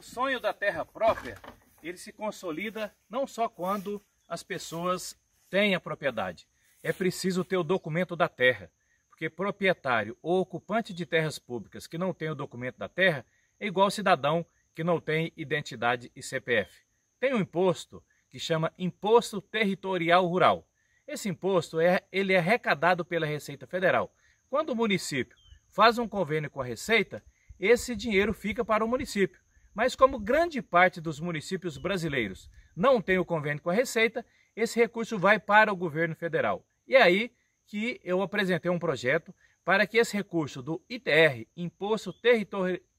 O sonho da terra própria, ele se consolida não só quando as pessoas têm a propriedade. É preciso ter o documento da terra, porque proprietário ou ocupante de terras públicas que não tem o documento da terra é igual cidadão que não tem identidade e CPF. Tem um imposto que chama Imposto Territorial Rural. Esse imposto é, ele é arrecadado pela Receita Federal. Quando o município faz um convênio com a Receita, esse dinheiro fica para o município. Mas como grande parte dos municípios brasileiros não tem o convênio com a Receita, esse recurso vai para o governo federal. E é aí que eu apresentei um projeto para que esse recurso do ITR, Imposto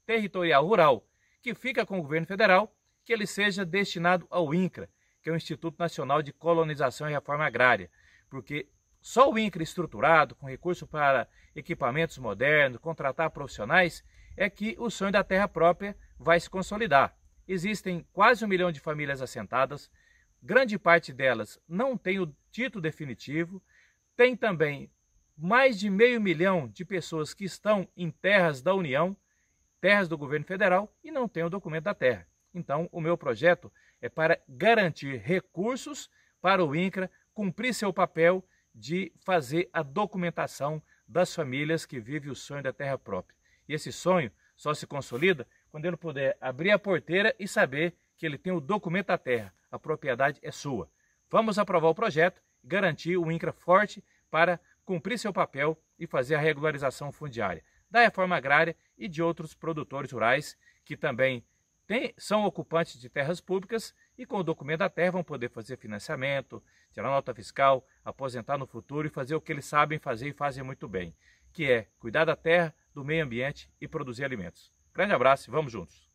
Territorial Rural, que fica com o governo federal, que ele seja destinado ao INCRA, que é o Instituto Nacional de Colonização e Reforma Agrária, porque só o INCRA estruturado, com recurso para equipamentos modernos, contratar profissionais, é que o sonho da terra própria vai se consolidar. Existem quase um milhão de famílias assentadas, grande parte delas não tem o título definitivo, tem também mais de meio milhão de pessoas que estão em terras da União, terras do governo federal e não têm o documento da terra. Então, o meu projeto é para garantir recursos para o INCRA cumprir seu papel de fazer a documentação das famílias que vivem o sonho da terra própria. E esse sonho só se consolida quando ele puder abrir a porteira e saber que ele tem o documento da terra, a propriedade é sua. Vamos aprovar o projeto e garantir o INCRA forte para cumprir seu papel e fazer a regularização fundiária da reforma agrária e de outros produtores rurais que também tem, são ocupantes de terras públicas e com o documento da terra vão poder fazer financiamento, tirar nota fiscal, aposentar no futuro e fazer o que eles sabem fazer e fazem muito bem, que é cuidar da terra, do meio ambiente e produzir alimentos. Grande abraço e vamos juntos!